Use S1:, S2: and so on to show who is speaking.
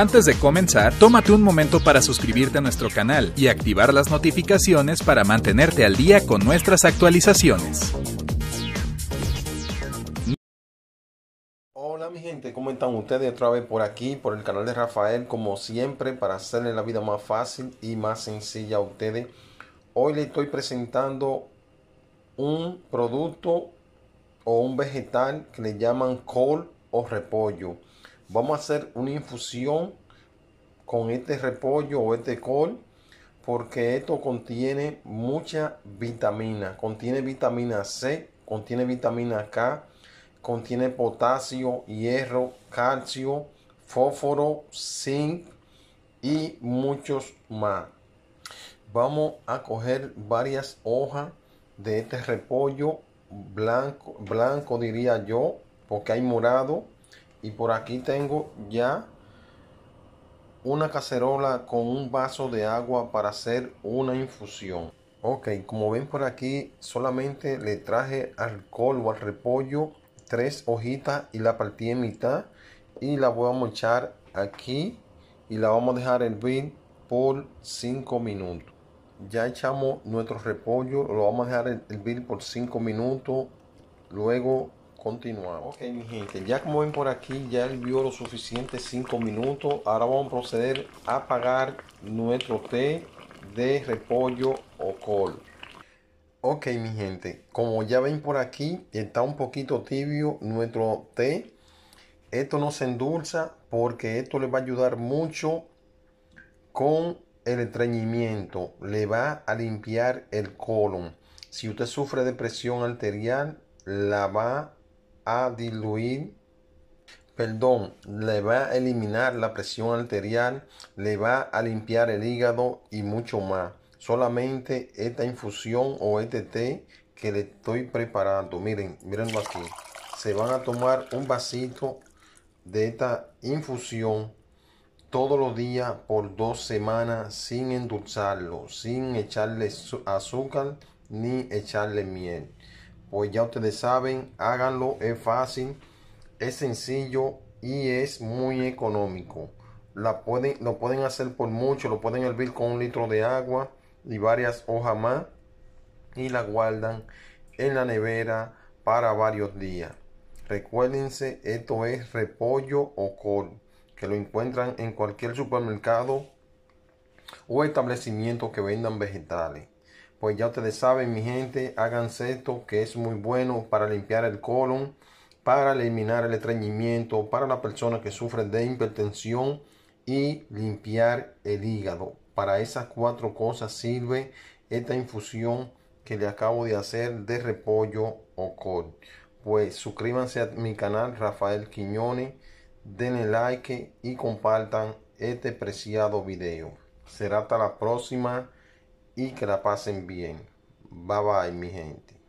S1: Antes de comenzar, tómate un momento para suscribirte a nuestro canal y activar las notificaciones para mantenerte al día con nuestras actualizaciones. Hola mi gente, ¿cómo están ustedes? Otra vez por aquí, por el canal de Rafael, como siempre, para hacerle la vida más fácil y más sencilla a ustedes. Hoy le estoy presentando un producto o un vegetal que le llaman col o repollo. Vamos a hacer una infusión con este repollo o este col porque esto contiene mucha vitamina. Contiene vitamina C, contiene vitamina K, contiene potasio, hierro, calcio, fósforo, zinc y muchos más. Vamos a coger varias hojas de este repollo blanco, blanco diría yo, porque hay morado. Y por aquí tengo ya una cacerola con un vaso de agua para hacer una infusión. Ok, como ven por aquí, solamente le traje alcohol o al repollo, tres hojitas y la partí en mitad. Y la voy a mochar aquí y la vamos a dejar hervir por 5 minutos. Ya echamos nuestro repollo, lo vamos a dejar hervir por 5 minutos. Luego Continuamos. Ok, mi gente, ya como ven por aquí, ya el vio lo suficiente, 5 minutos. Ahora vamos a proceder a apagar nuestro té de repollo o col. Ok, mi gente, como ya ven por aquí, está un poquito tibio nuestro té. Esto no se endulza porque esto le va a ayudar mucho con el estreñimiento. Le va a limpiar el colon. Si usted sufre de presión arterial, la va diluir, perdón, le va a eliminar la presión arterial, le va a limpiar el hígado y mucho más. Solamente esta infusión o este té que le estoy preparando, miren, mirenlo aquí. Se van a tomar un vasito de esta infusión todos los días por dos semanas sin endulzarlo, sin echarle azúcar ni echarle miel pues ya ustedes saben, háganlo, es fácil, es sencillo y es muy económico. La pueden, lo pueden hacer por mucho, lo pueden hervir con un litro de agua y varias hojas más y la guardan en la nevera para varios días. Recuérdense, esto es repollo o col, que lo encuentran en cualquier supermercado o establecimiento que vendan vegetales. Pues ya ustedes saben, mi gente, háganse esto que es muy bueno para limpiar el colon, para eliminar el estreñimiento, para la persona que sufre de hipertensión y limpiar el hígado. Para esas cuatro cosas sirve esta infusión que le acabo de hacer de repollo o col. Pues suscríbanse a mi canal Rafael Quiñones, denle like y compartan este preciado video. Será hasta la próxima y que la pasen bien. Bye bye mi gente.